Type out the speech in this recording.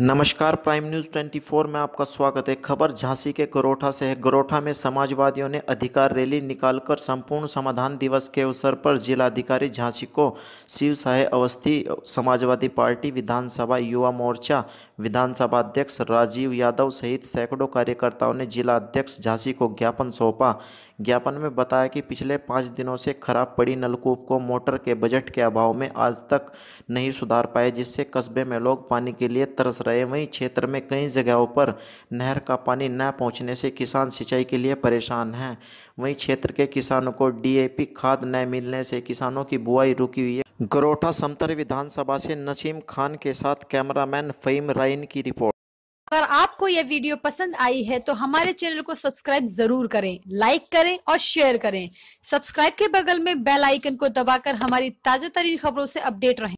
नमस्कार prime news 24 में आपका स्वागत है खबर झांसी के गरोठा से है गरोठा में समाजवादियों ने अधिकार रैली निकालकर संपूर्ण समाधान दिवस के अवसर पर जिलाधिकारी झांसी को शिव सहाय अवस्थी समाजवादी पार्टी विधानसभा युवा मोर्चा विधानसभा अध्यक्ष राजीव यादव सहित सैकड़ों कार्यकर्ताओं ने जिला अध्यक्ष झांसी को ज्ञापन सौंपा ज्ञापन में बताया कि पिछले पाँच दिनों से खराब पड़ी नलकूप को मोटर के बजट के अभाव में आज तक नहीं सुधार पाए जिससे कस्बे में लोग पानी के लिए तरस रहे वहीं क्षेत्र में कई जगहों पर नहर का पानी न पहुँचने से किसान सिंचाई के लिए परेशान हैं वहीं क्षेत्र के किसानों को डीएपी खाद न मिलने से किसानों की बुआई रुकी हुई है गरोठा समतर विधानसभा से नसीम खान के साथ कैमरामैन फहीम राइन की रिपोर्ट अगर आपको यह वीडियो पसंद आई है तो हमारे चैनल को सब्सक्राइब जरूर करें लाइक करें और शेयर करें सब्सक्राइब के बगल में बेल आइकन को दबाकर हमारी ताजा तरीन खबरों से अपडेट रहें